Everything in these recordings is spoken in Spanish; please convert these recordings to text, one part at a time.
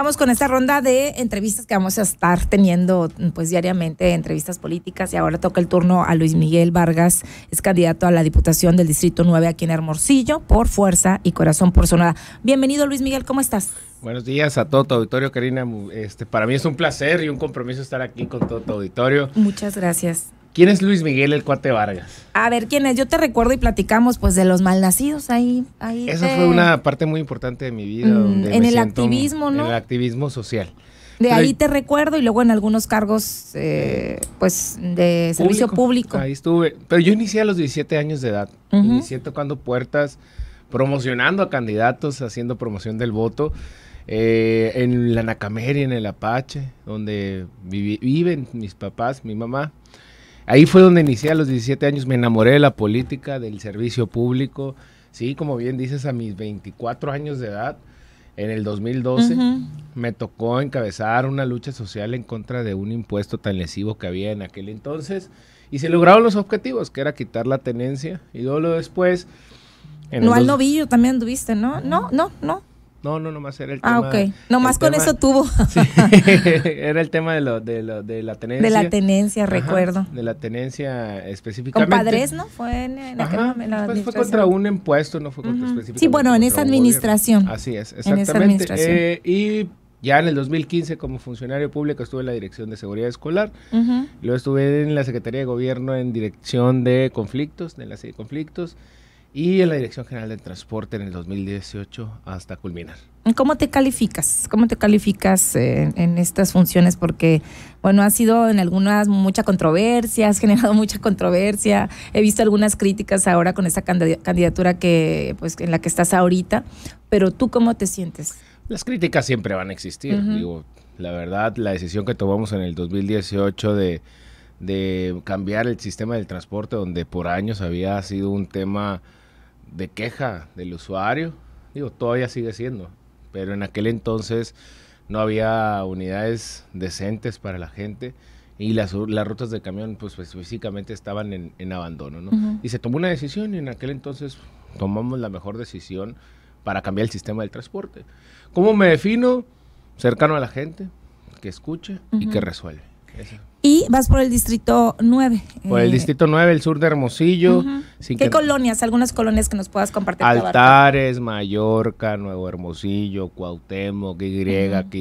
Vamos con esta ronda de entrevistas que vamos a estar teniendo pues diariamente, entrevistas políticas y ahora toca el turno a Luis Miguel Vargas, es candidato a la Diputación del Distrito 9 aquí en Hermosillo por Fuerza y Corazón por sonada. Bienvenido Luis Miguel, ¿cómo estás? Buenos días a todo tu auditorio, Karina. Este, para mí es un placer y un compromiso estar aquí con todo tu auditorio. Muchas gracias. ¿Quién es Luis Miguel el cuate Vargas? A ver, ¿quién es? Yo te recuerdo y platicamos pues de los malnacidos ahí. ahí Esa fue una parte muy importante de mi vida. Mm, en el activismo, ¿no? En el activismo social. De ahí te recuerdo y luego en algunos cargos eh, pues de servicio público. Ahí estuve. Pero yo inicié a los 17 años de edad. Inicié tocando puertas, promocionando a candidatos, haciendo promoción del voto. Eh, en la Nacameria, en el Apache, donde viven mis papás, mi mamá. Ahí fue donde inicié a los 17 años, me enamoré de la política, del servicio público, sí, como bien dices, a mis 24 años de edad, en el 2012, me tocó encabezar una lucha social en contra de un impuesto tan lesivo que había en aquel entonces y se lograron los objetivos, que era quitar la tenencia y luego después... no al novillo también tuviste, No, no, no. No, no, nomás ah, era el tema. Ah, ok. Nomás con eso tuvo. era el tema de, la tenencia. De la tenencia, recuerdo. De la tenencia específica. Con padres, ¿no? Fue en, aquel momento. Pues, fue contra un impuesto, no fue contra Sí, bueno, en esa administración. Así es, exactamente. Eh, y ya en el 2015 como funcionario público estuve en la Dirección de Seguridad Escolar, luego estuve en la Secretaría de Gobierno en Dirección de Conflictos, de la de Conflictos, y en la Dirección General del Transporte en el 2018 hasta culminar. ¿Cómo te calificas? ¿Cómo te calificas eh, en, estas funciones? Porque, bueno, ha sido en algunas mucha controversia, has generado mucha controversia. He visto algunas críticas ahora con esa candidatura que, pues, en la que estás ahorita. Pero tú, ¿cómo te sientes? Las críticas siempre van a existir. Digo, la verdad, la decisión que tomamos en el 2018 de, de cambiar el sistema del transporte, donde por años había sido un tema de queja del usuario. Digo, todavía sigue siendo. Pero en aquel entonces no había unidades decentes para la gente y las, las rutas de camión pues, pues físicamente estaban en, abandono. ¿no? Y se tomó una decisión y en aquel entonces tomamos la mejor decisión para cambiar el sistema del transporte. ¿Cómo me defino? Cercano a la gente, que escuche y que resuelve. Y vas por el distrito 9. Por el eh, distrito 9, el sur de Hermosillo. ¿Qué colonias? Algunas colonias que nos puedas compartir. Altares, Mallorca, Nuevo Hermosillo, Cuauhtémoc, Y,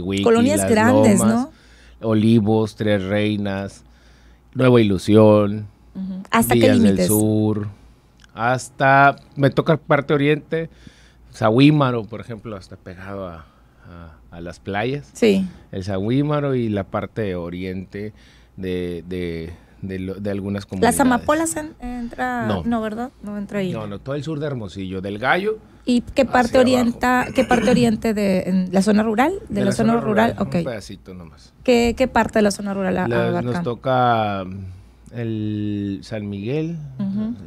uh Colonias grandes, ¿no? Olivos, Tres Reinas, Nueva Ilusión. ¿Hasta Días Sur. Hasta, me toca parte oriente, Sahuímaro, por ejemplo, hasta pegado a, las playas. Sí. El Sahuímaro y la parte oriente de, de, de, algunas comunidades. ¿Las amapolas entra? No. no. ¿verdad? No entra ahí. No, no, todo el sur de Hermosillo, del Gallo. ¿Y qué parte orienta, qué parte oriente de la zona rural? De, la, zona, rural, ok. Un pedacito nomás. ¿Qué, ¿Qué, parte de la zona rural Nos toca el San Miguel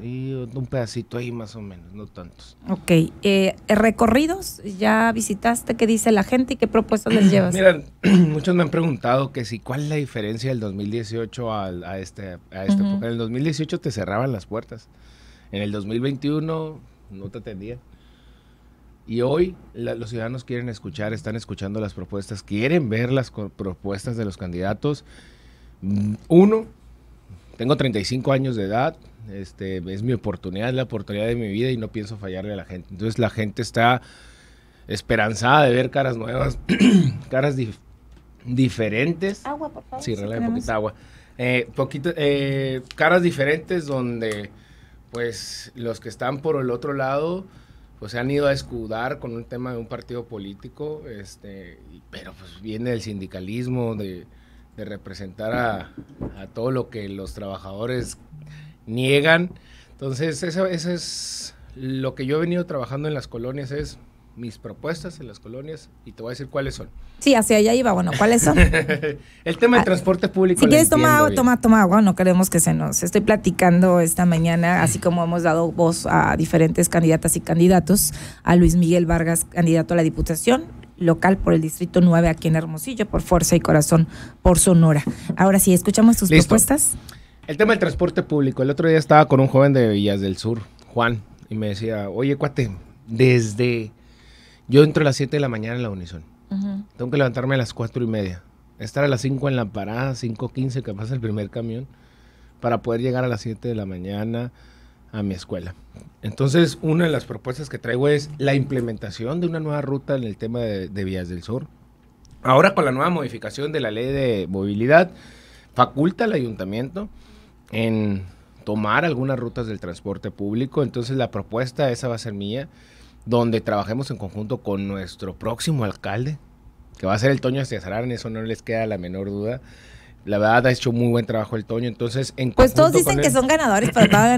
y un pedacito ahí más o menos, no tantos. Ok, eh, recorridos, ya visitaste, qué dice la gente y qué propuestas les llevas. Mira, muchos me han preguntado que si cuál es la diferencia del 2018 a, este, a esta época. En el 2018 te cerraban las puertas, en el 2021 no te atendían. Y hoy los ciudadanos quieren escuchar, están escuchando las propuestas, quieren ver las propuestas de los candidatos. Mm, uno, tengo 35 años de edad, este, es mi oportunidad, es la oportunidad de mi vida y no pienso fallarle a la gente. Entonces la gente está esperanzada de ver caras nuevas, caras diferentes. Agua, por Sí, realmente un eh, poquito agua. Eh, poquito, caras diferentes donde pues los que están por el otro lado pues se han ido a escudar con un tema de un partido político, este, pero pues viene del sindicalismo, de, de representar a, todo lo que los trabajadores niegan. Entonces, eso, es lo que yo he venido trabajando en las colonias, es mis propuestas en las colonias y te voy a decir cuáles son. Sí, hacia allá iba, bueno, ¿cuáles son? el tema del ah, transporte público. Si quieres toma agua, toma, toma agua, no queremos que se nos... Estoy platicando esta mañana, así mm. como hemos dado voz a diferentes candidatas y candidatos, a Luis Miguel Vargas, candidato a la Diputación, local por el Distrito 9 aquí en Hermosillo, por Fuerza y Corazón, por Sonora. Ahora sí, escuchamos sus propuestas. El tema del transporte público. El otro día estaba con un joven de Villas del Sur, Juan, y me decía, oye, cuate, desde... Yo entro a las 7 de la mañana en la Unison. Tengo que levantarme a las 4 y media. Estar a las 5 en la parada, 5.15 que pasa el primer camión, para poder llegar a las 7 de la mañana a mi escuela. Entonces, una de las propuestas que traigo es la implementación de una nueva ruta en el tema de, vías del sur. Ahora con la nueva modificación de la ley de movilidad, faculta al ayuntamiento en tomar algunas rutas del transporte público. Entonces, la propuesta esa va a ser mía, donde trabajemos en conjunto con nuestro próximo alcalde, que va a ser el Toño Cesarán, eso no les queda la menor duda la verdad ha hecho muy buen trabajo el Toño. Entonces, en Pues todos dicen que son ganadores, pero todavía,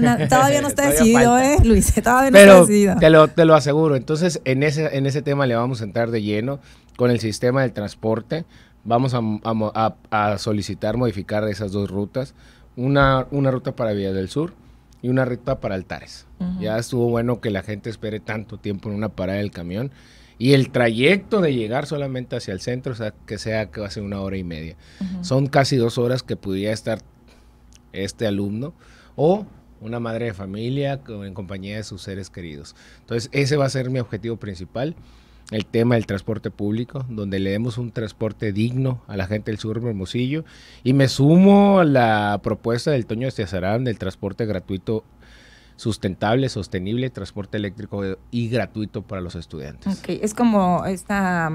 no está decidido, ¿eh, Luis? Todavía no está decidido. Te lo, te lo aseguro. Entonces, en ese, en ese tema le vamos a entrar de lleno con el sistema del transporte. Vamos a, solicitar modificar esas dos rutas. Una, una ruta para Villa del Sur y una ruta para Altares. Ya estuvo bueno que la gente espere tanto tiempo en una parada del camión. Y el trayecto de llegar solamente hacia el centro, o sea, que sea que va a ser una hora y media. Son casi dos horas que pudiera estar este alumno o una madre de familia en compañía de sus seres queridos. Entonces, ese va a ser mi objetivo principal, el tema del transporte público, donde le demos un transporte digno a la gente del sur de Hermosillo. Y me sumo a la propuesta del Toño Cesarán del transporte gratuito sustentable, sostenible, transporte eléctrico y gratuito para los estudiantes. Ok, Es como esta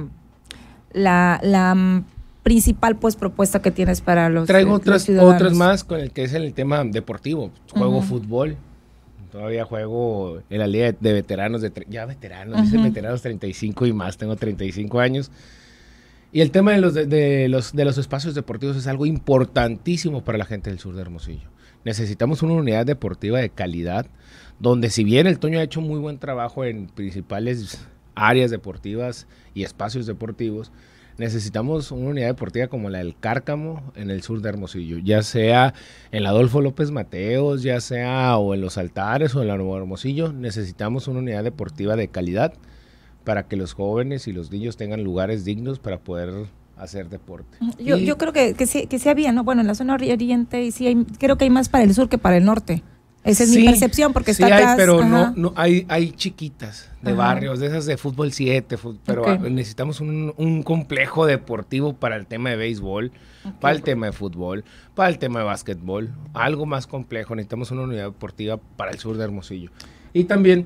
la, principal pues propuesta que tienes para los Traigo otras, más con el que es el tema deportivo. Juego fútbol. Todavía juego en la liga de veteranos, de ya veteranos, veteranos 35 y más, tengo 35 años. Y el tema de los, de, los, de los espacios deportivos es algo importantísimo para la gente del sur de Hermosillo necesitamos una unidad deportiva de calidad, donde si bien el Toño ha hecho muy buen trabajo en principales áreas deportivas y espacios deportivos, necesitamos una unidad deportiva como la del Cárcamo en el sur de Hermosillo, ya sea en Adolfo López Mateos, ya sea o en los altares o en la Nueva Hermosillo, necesitamos una unidad deportiva de calidad para que los jóvenes y los niños tengan lugares dignos para poder hacer deporte. Yo, creo que, sí, que había, ¿no? Bueno, en la zona oriente y sí creo que hay más para el sur que para el norte. Esa es mi percepción, porque está sí hay, pero no, no hay, hay chiquitas de barrios, de esas de fútbol 7, pero necesitamos un, complejo deportivo para el tema de béisbol, para el tema de fútbol, para el tema de básquetbol, algo más complejo. Necesitamos una unidad deportiva para el sur de Hermosillo. Y también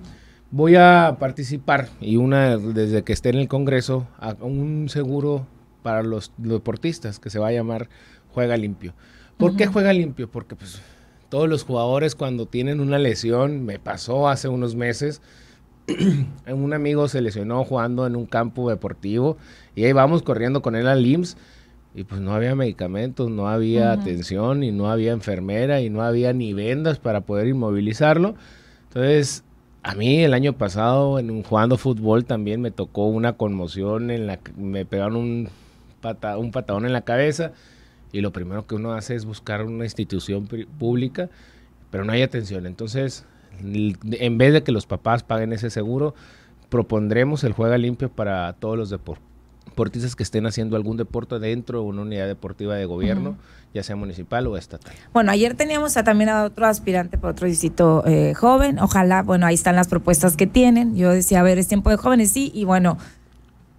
voy a participar, y una desde que esté en el Congreso, a un seguro para los, deportistas, que se va a llamar Juega Limpio. ¿Por qué Juega Limpio? Porque pues todos los jugadores cuando tienen una lesión, me pasó hace unos meses, un amigo se lesionó jugando en un campo deportivo y ahí vamos corriendo con él al IMSS y pues no había medicamentos, no había atención y no había enfermera y no había ni vendas para poder inmovilizarlo. Entonces, a mí el año pasado en un, jugando fútbol también me tocó una conmoción en la que me pegaron un pata, un patadón en la cabeza y lo primero que uno hace es buscar una institución pública, pero no hay atención. Entonces, en vez de que los papás paguen ese seguro, propondremos el juega limpio para todos los deportistas que estén haciendo algún deporte dentro de una unidad deportiva de gobierno, ya sea municipal o estatal. Bueno, ayer teníamos también a otro aspirante por otro distrito eh, joven. Ojalá, bueno, ahí están las propuestas que tienen. Yo decía, a ver, es tiempo de jóvenes, sí, y bueno,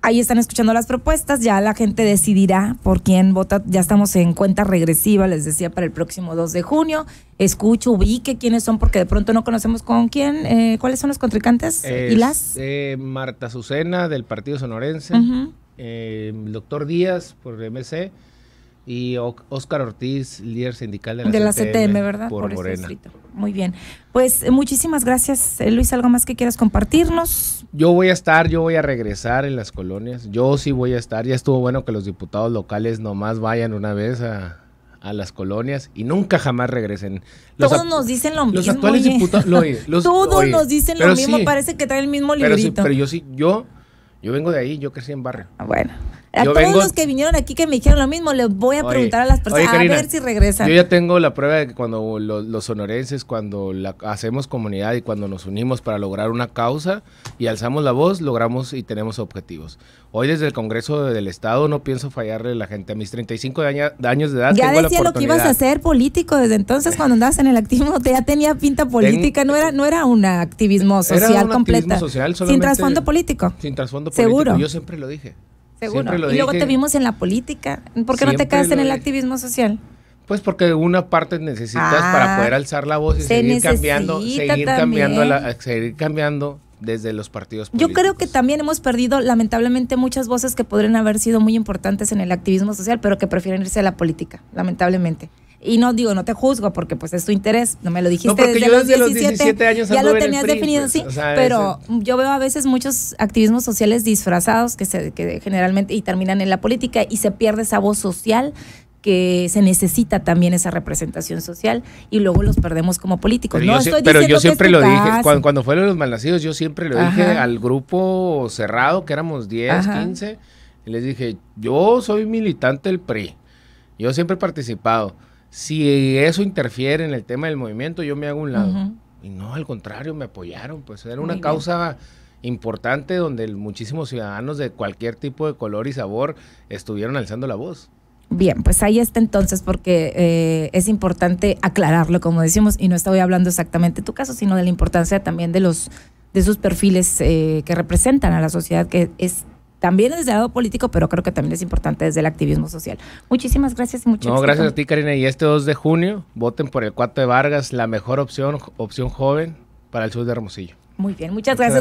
Ahí están escuchando las propuestas, ya la gente decidirá por quién vota. Ya estamos en cuenta regresiva, les decía, para el próximo 2 de junio. Escucho, ubique quiénes son, porque de pronto no conocemos con quién. Eh, ¿Cuáles son los contrincantes? ¿Y las? Eh, Marta Azucena, del Partido Sonorense. Eh, doctor Díaz, por MC y Óscar Ortiz, líder sindical de la, de CTM, ¿verdad? Por, este Muy bien. Pues eh, muchísimas gracias, eh, Luis. ¿Algo más que quieras compartirnos? Yo voy a estar, yo voy a regresar en las colonias. Yo sí voy a estar. Ya estuvo bueno que los diputados locales nomás vayan una vez a, las colonias y nunca jamás regresen. Todos nos dicen lo mismo. Todos nos dicen lo mismo. parece que traen el mismo librito. Pero, yo sí, yo, yo vengo de ahí, yo crecí en barrio. Ah, bueno. A todos los que vinieron aquí que me dijeron lo mismo, les voy a preguntar a las personas a ver si regresan. Yo ya tengo la prueba de que cuando los, sonorenses, cuando hacemos comunidad y cuando nos unimos para lograr una causa y alzamos la voz, logramos y tenemos objetivos. Hoy desde el Congreso del Estado no pienso fallarle a la gente. A mis 35 años de edad ya decía lo que ibas a hacer político desde entonces cuando andabas en el activismo, te ya tenía pinta política, no era no era un activismo social era social, sin trasfondo político. Sin trasfondo político. Seguro. Yo siempre lo dije y luego te vimos en la política. ¿Por qué no te quedaste en el activismo social? Pues porque una parte necesitas para ah, poder alzar la voz y seguir cambiando, seguir cambiando, seguir cambiando desde los partidos políticos. Yo creo que también hemos perdido, lamentablemente, muchas voces que podrían haber sido muy importantes en el activismo social, pero que prefieren irse a la política, lamentablemente. Y no digo, no te juzgo porque pues es tu interés, no me lo dijiste no, porque yo desde los 17, años ya lo tenías definido, pues, sí, pero yo veo a veces muchos activismos sociales disfrazados que se que generalmente y terminan en la política y se pierde esa voz social que se necesita también esa representación social y luego los perdemos como políticos. Pero, no, yo, pero yo siempre lo dije, cuando, fueron los malnacidos, yo siempre lo dije al grupo cerrado, que éramos 10, 15, y les dije, yo soy militante del PRI, yo siempre he participado si eso interfiere en el tema del movimiento, yo me hago un lado. Y no, al contrario, me apoyaron. Pues era una causa importante donde muchísimos ciudadanos de cualquier tipo de color y sabor estuvieron alzando la voz. Bien, pues ahí está entonces, porque eh, es importante aclararlo, como decimos, y no estoy hablando exactamente de tu caso, sino de la importancia también de los de esos perfiles eh, que representan a la sociedad, que es también desde el lado político, pero creo que también es importante desde el activismo social. Muchísimas gracias y muchas No, gracias a ti, Karina. Y este 2 de junio, voten por el 4 de Vargas, la mejor opción, opción joven para el sur de Hermosillo. Muy bien, muchas, gracias.